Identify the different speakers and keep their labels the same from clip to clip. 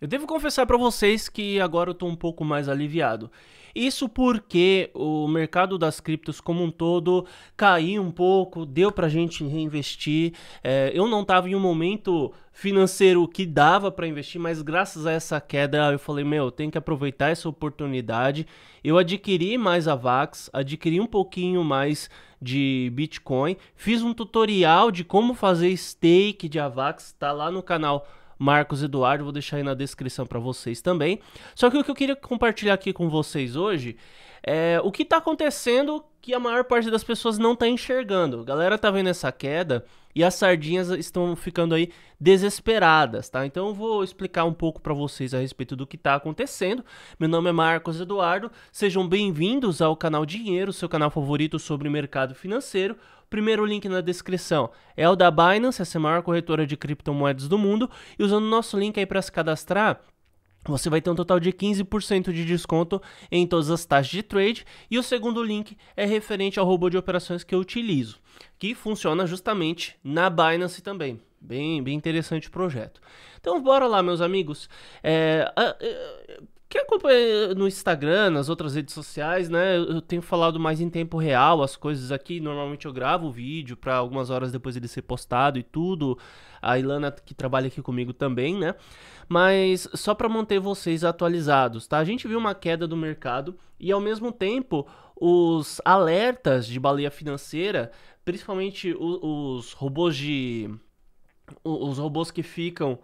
Speaker 1: Eu devo confessar para vocês que agora eu tô um pouco mais aliviado. Isso porque o mercado das criptos como um todo caiu um pouco, deu para a gente reinvestir. É, eu não estava em um momento financeiro que dava para investir, mas graças a essa queda eu falei, meu, tem que aproveitar essa oportunidade. Eu adquiri mais a Vax, adquiri um pouquinho mais de Bitcoin, fiz um tutorial de como fazer stake de Avax, está lá no canal Marcos Eduardo, vou deixar aí na descrição para vocês também. Só que o que eu queria compartilhar aqui com vocês hoje é o que está acontecendo que a maior parte das pessoas não está enxergando. A galera tá vendo essa queda e as sardinhas estão ficando aí desesperadas, tá? Então eu vou explicar um pouco para vocês a respeito do que está acontecendo. Meu nome é Marcos Eduardo, sejam bem-vindos ao canal Dinheiro, seu canal favorito sobre mercado financeiro primeiro link na descrição é o da Binance, essa é a maior corretora de criptomoedas do mundo, e usando o nosso link aí para se cadastrar, você vai ter um total de 15% de desconto em todas as taxas de trade. E o segundo link é referente ao robô de operações que eu utilizo, que funciona justamente na Binance também. Bem, bem interessante o projeto. Então, bora lá, meus amigos. É, é quem acompanha no Instagram, nas outras redes sociais, né? Eu tenho falado mais em tempo real as coisas aqui. Normalmente eu gravo o vídeo para algumas horas depois ele ser postado e tudo. A Ilana que trabalha aqui comigo também, né? Mas só para manter vocês atualizados, tá? A gente viu uma queda do mercado e ao mesmo tempo os alertas de baleia financeira, principalmente os, os robôs de os robôs que ficam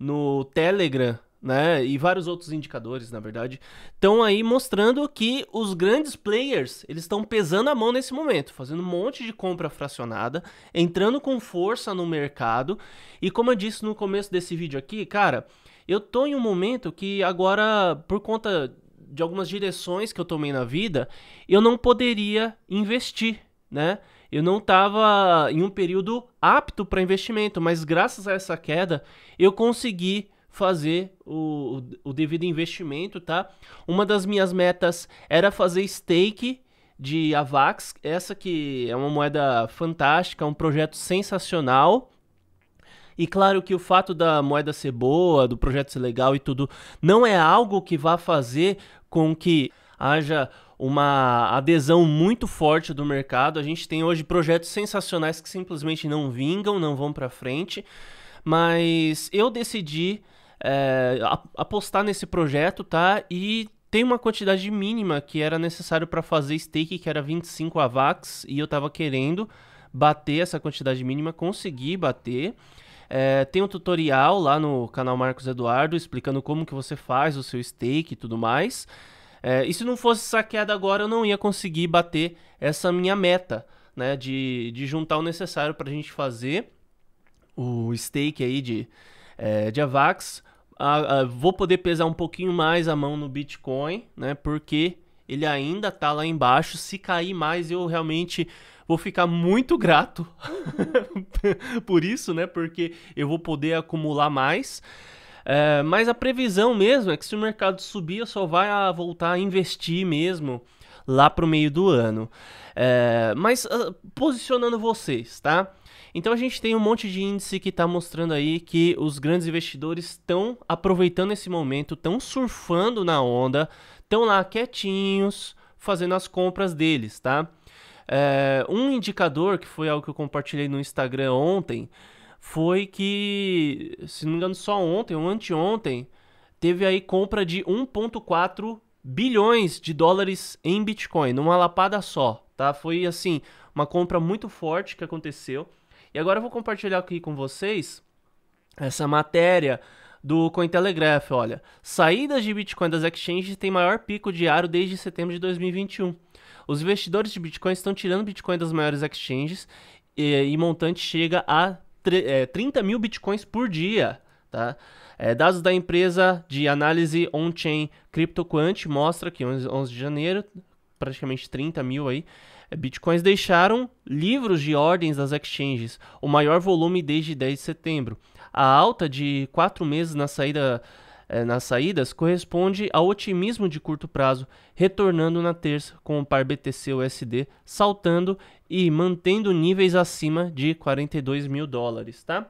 Speaker 1: no Telegram né? E vários outros indicadores, na verdade, estão aí mostrando que os grandes players eles estão pesando a mão nesse momento, fazendo um monte de compra fracionada, entrando com força no mercado. E como eu disse no começo desse vídeo aqui, cara, eu tô em um momento que agora, por conta de algumas direções que eu tomei na vida, eu não poderia investir, né? eu não estava em um período apto para investimento, mas graças a essa queda eu consegui fazer o, o, devido investimento, tá? Uma das minhas metas era fazer stake de Avax, essa que é uma moeda fantástica, um projeto sensacional. E claro que o fato da moeda ser boa, do projeto ser legal e tudo, não é algo que vá fazer com que haja uma adesão muito forte do mercado. A gente tem hoje projetos sensacionais que simplesmente não vingam, não vão para frente. Mas eu decidi é, apostar nesse projeto, tá? E tem uma quantidade mínima que era necessário para fazer stake, que era 25 AVAX, e eu estava querendo bater essa quantidade mínima, consegui bater. É, tem um tutorial lá no canal Marcos Eduardo explicando como que você faz o seu stake e tudo mais. É, e se não fosse queda agora, eu não ia conseguir bater essa minha meta, né? De, de juntar o necessário para a gente fazer o stake aí de é, de AVAX. A, ah, a, ah, vou poder pesar um pouquinho mais a mão no Bitcoin, né? Porque ele ainda tá lá embaixo. Se cair mais, eu realmente vou ficar muito grato por isso, né? Porque eu vou poder acumular mais. É, mas a previsão mesmo é que se o mercado subir, eu só vai a voltar a investir mesmo lá para o meio do ano. É, mas uh, posicionando vocês, tá? Então a gente tem um monte de índice que está mostrando aí que os grandes investidores estão aproveitando esse momento, estão surfando na onda, estão lá quietinhos fazendo as compras deles, tá? É, um indicador que foi algo que eu compartilhei no Instagram ontem foi que, se não me engano, só ontem ou anteontem, teve aí compra de 1,4 bilhões de dólares em Bitcoin, numa lapada só, tá? Foi assim, uma compra muito forte que aconteceu. E agora eu vou compartilhar aqui com vocês essa matéria do Cointelegraph, olha. Saídas de Bitcoin das exchanges tem maior pico diário desde setembro de 2021. Os investidores de Bitcoin estão tirando Bitcoin das maiores exchanges e, e montante chega a é, 30 mil Bitcoins por dia, tá? É, dados da empresa de análise on-chain CryptoQuant mostra que 11 de janeiro, praticamente 30 mil aí, Bitcoins deixaram livros de ordens das exchanges, o maior volume desde 10 de setembro. A alta de 4 meses na saída, eh, nas saídas corresponde ao otimismo de curto prazo, retornando na terça com o par BTC-USD saltando e mantendo níveis acima de 42 mil dólares, tá?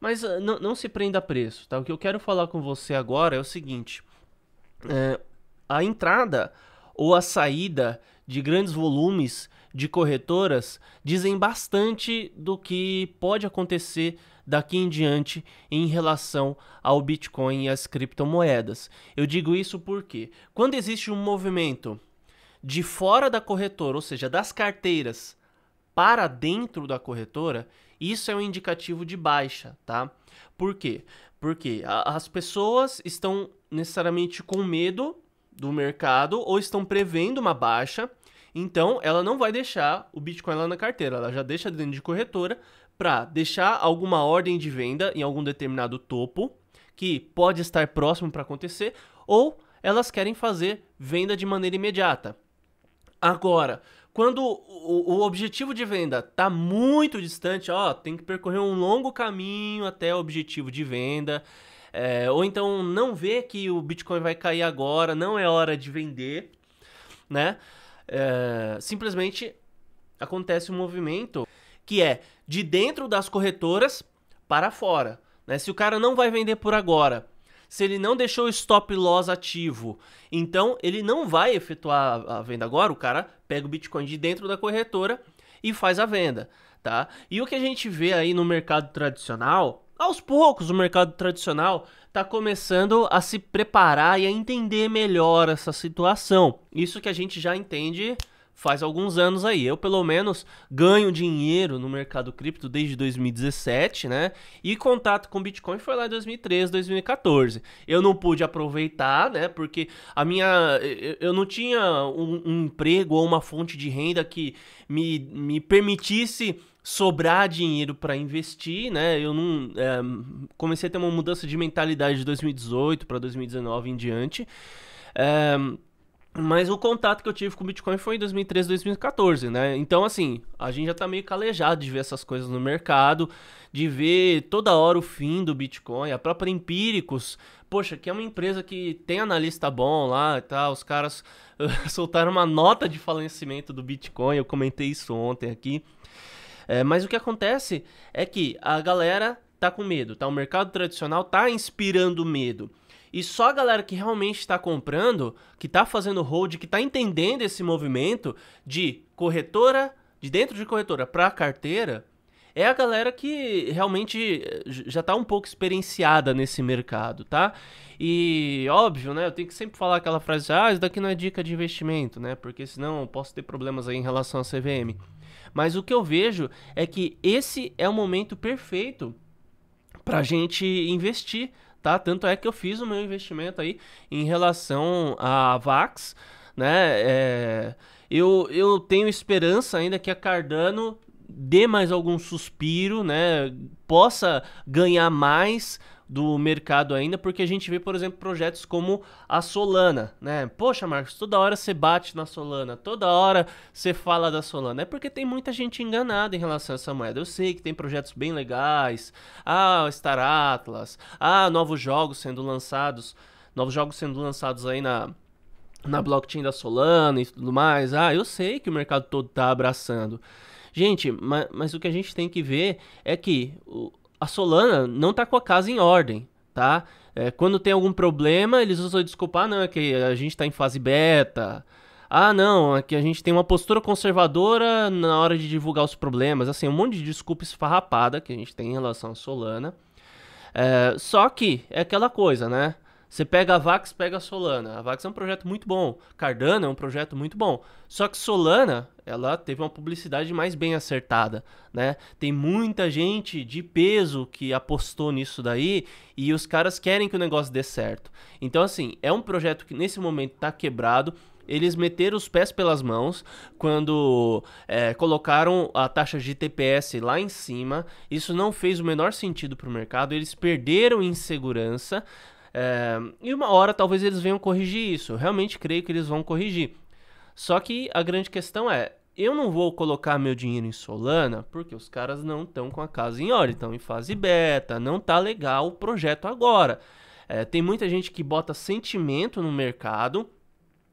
Speaker 1: Mas ah, não se prenda a preço, tá? O que eu quero falar com você agora é o seguinte: é, a entrada ou a saída de grandes volumes de corretoras dizem bastante do que pode acontecer daqui em diante em relação ao Bitcoin e às criptomoedas. Eu digo isso porque quando existe um movimento de fora da corretora, ou seja, das carteiras para dentro da corretora, isso é um indicativo de baixa, tá? Por quê? Porque as pessoas estão necessariamente com medo do mercado ou estão prevendo uma baixa. Então, ela não vai deixar o Bitcoin lá na carteira, ela já deixa dentro de corretora para deixar alguma ordem de venda em algum determinado topo que pode estar próximo para acontecer ou elas querem fazer venda de maneira imediata. Agora, quando o, objetivo de venda está muito distante, ó, tem que percorrer um longo caminho até o objetivo de venda. É, ou então não vê que o Bitcoin vai cair agora, não é hora de vender, né? É, simplesmente acontece um movimento que é de dentro das corretoras para fora. Né? Se o cara não vai vender por agora, se ele não deixou o stop loss ativo, então ele não vai efetuar a venda agora, o cara pega o Bitcoin de dentro da corretora e faz a venda, tá? E o que a gente vê aí no mercado tradicional aos poucos o mercado tradicional está começando a se preparar e a entender melhor essa situação. Isso que a gente já entende faz alguns anos aí. Eu, pelo menos, ganho dinheiro no mercado cripto desde 2017, né? E contato com Bitcoin foi lá em 2013, 2014. Eu não pude aproveitar, né? Porque a minha. Eu não tinha um, um emprego ou uma fonte de renda que me, me permitisse sobrar dinheiro para investir, né? Eu não é, comecei a ter uma mudança de mentalidade de 2018 para 2019 em diante. É, mas o contato que eu tive com o Bitcoin foi em 2013, 2014, né? Então, assim, a gente já tá meio calejado de ver essas coisas no mercado, de ver toda hora o fim do Bitcoin, a própria Empíricos. Poxa, que é uma empresa que tem analista bom lá e tá, tal. Os caras eh, soltaram uma nota de falecimento do Bitcoin, eu comentei isso ontem aqui. É, mas o que acontece é que a galera tá com medo, tá? O mercado tradicional tá inspirando medo. E só a galera que realmente está comprando, que está fazendo hold, que está entendendo esse movimento de corretora, de dentro de corretora para carteira, é a galera que realmente eh, já está um pouco experienciada nesse mercado, tá? E óbvio, né? Eu tenho que sempre falar aquela frase, ah, isso daqui não é dica de investimento, né? Porque senão eu posso ter problemas aí em relação à CVM. Mas o que eu vejo é que esse é o momento perfeito para a gente investir tá? Tanto é que eu fiz o meu investimento aí em relação à Vax, né? É, eu, eu tenho esperança ainda que a Cardano dê mais algum suspiro, né? Possa ganhar mais, do mercado ainda, porque a gente vê, por exemplo, projetos como a Solana, né? Poxa, Marcos, toda hora você bate na Solana, toda hora você fala da Solana. É porque tem muita gente enganada em relação a essa moeda. Eu sei que tem projetos bem legais, ah, Star Atlas, ah, novos jogos sendo lançados, novos jogos sendo lançados aí na na blockchain da Solana e tudo mais. Ah, eu sei que o mercado todo tá abraçando. Gente, mas, mas o que a gente tem que ver é que o, a Solana não tá com a casa em ordem, tá? É, quando tem algum problema, eles usam desculpa, ah, não, é que a gente está em fase beta. Ah, não, é que a gente tem uma postura conservadora na hora de divulgar os problemas. Assim, um monte de desculpa esfarrapada que a gente tem em relação à Solana. É, só que é aquela coisa, né? Você pega a Vax, pega a Solana. A Vax é um projeto muito bom. Cardano é um projeto muito bom. Só que Solana, ela teve uma publicidade mais bem acertada, né? Tem muita gente de peso que apostou nisso daí e os caras querem que o negócio dê certo. Então, assim, é um projeto que nesse momento está quebrado eles meteram os pés pelas mãos quando é, colocaram a taxa de TPS lá em cima. Isso não fez o menor sentido para o mercado. Eles perderam em segurança. É, e uma hora talvez eles venham corrigir isso. Eu realmente creio que eles vão corrigir. Só que a grande questão é: eu não vou colocar meu dinheiro em Solana porque os caras não estão com a casa em ordem, estão em fase beta, não tá legal o projeto agora. É, tem muita gente que bota sentimento no mercado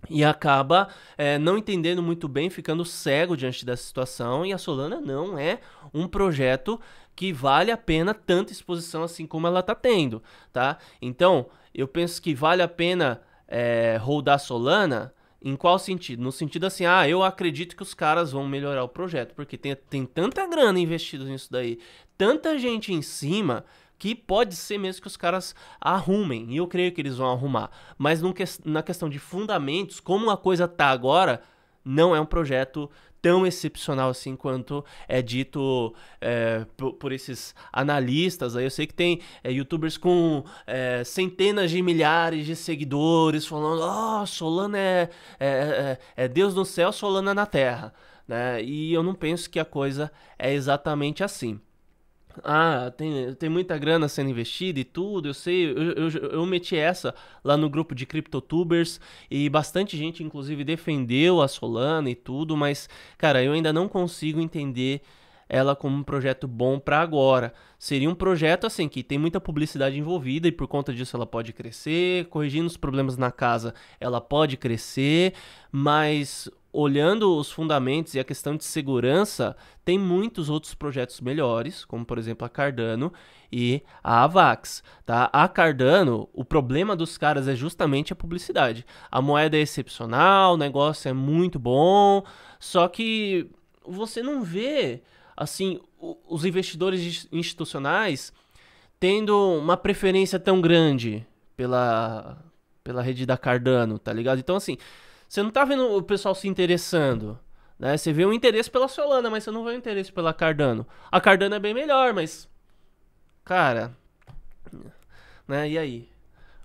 Speaker 1: e acaba é, não entendendo muito bem, ficando cego diante dessa situação. E a Solana não é um projeto que vale a pena tanta exposição assim como ela está tendo, tá? Então, eu penso que vale a pena é, rodar Solana. Em qual sentido? No sentido assim, ah, eu acredito que os caras vão melhorar o projeto, porque tem, tem tanta grana investida nisso daí, tanta gente em cima que pode ser mesmo que os caras arrumem, e eu creio que eles vão arrumar. Mas que, na questão de fundamentos, como a coisa tá agora, não é um projeto tão excepcional assim quanto é dito é, por, por, esses analistas. Aí eu sei que tem é, youtubers com é, centenas de milhares de seguidores falando: Ó, oh, Solana é, é, é, é, Deus no céu, Solana na terra. Né? E eu não penso que a coisa é exatamente assim ah, tem, tem muita grana sendo investida e tudo, eu sei, eu, eu, eu meti essa lá no grupo de CryptoTubers e bastante gente, inclusive, defendeu a Solana e tudo, mas, cara, eu ainda não consigo entender ela como um projeto bom para agora. Seria um projeto assim que tem muita publicidade envolvida e por conta disso ela pode crescer, corrigindo os problemas na casa, ela pode crescer, mas olhando os fundamentos e a questão de segurança, tem muitos outros projetos melhores, como por exemplo a Cardano e a Avax, tá? A Cardano, o problema dos caras é justamente a publicidade. A moeda é excepcional, o negócio é muito bom, só que você não vê assim, os investidores institucionais tendo uma preferência tão grande pela, pela rede da Cardano, tá ligado? Então, assim, você não tá vendo o pessoal se interessando, né? Você vê um interesse pela Solana, mas você não vê um interesse pela Cardano. A Cardano é bem melhor, mas. Cara. Né? E aí?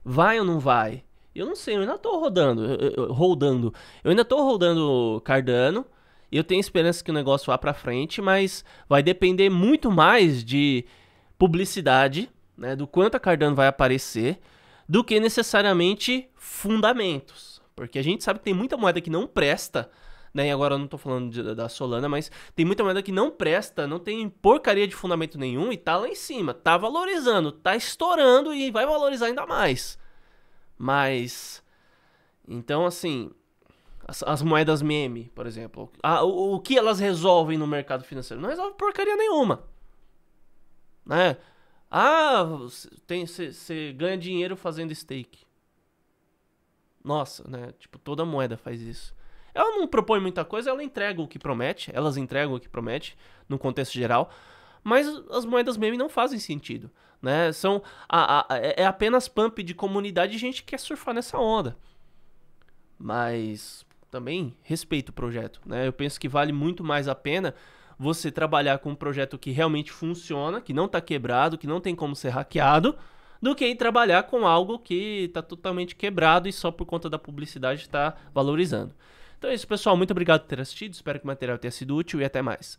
Speaker 1: Vai ou não vai? Eu não sei, eu ainda tô rodando. rodando. Eu ainda tô rodando Cardano. Eu tenho esperança que o negócio vá para frente, mas vai depender muito mais de publicidade, né, do quanto a Cardano vai aparecer, do que necessariamente fundamentos. Porque a gente sabe que tem muita moeda que não presta, né? E agora eu não estou falando de, da Solana, mas tem muita moeda que não presta, não tem porcaria de fundamento nenhum e tá lá em cima, tá valorizando, tá estourando e vai valorizar ainda mais. Mas então assim, as, as moedas meme, por exemplo. A, o, o que elas resolvem no mercado financeiro? Não resolve porcaria nenhuma. Né? Ah, você ganha dinheiro fazendo stake. Nossa, né? Tipo, toda moeda faz isso. Ela não propõe muita coisa, ela entrega o que promete, elas entregam o que promete, no contexto geral. Mas as moedas meme não fazem sentido, né? São a, a, é, é apenas pump de comunidade e gente que quer surfar nessa onda. Mas também respeito o projeto. Né? Eu penso que vale muito mais a pena você trabalhar com um projeto que realmente funciona, que não está quebrado, que não tem como ser hackeado, do que trabalhar com algo que está totalmente quebrado e só por conta da publicidade está valorizando. Então é isso, pessoal. Muito obrigado por ter assistido. Espero que o material tenha sido útil e até mais.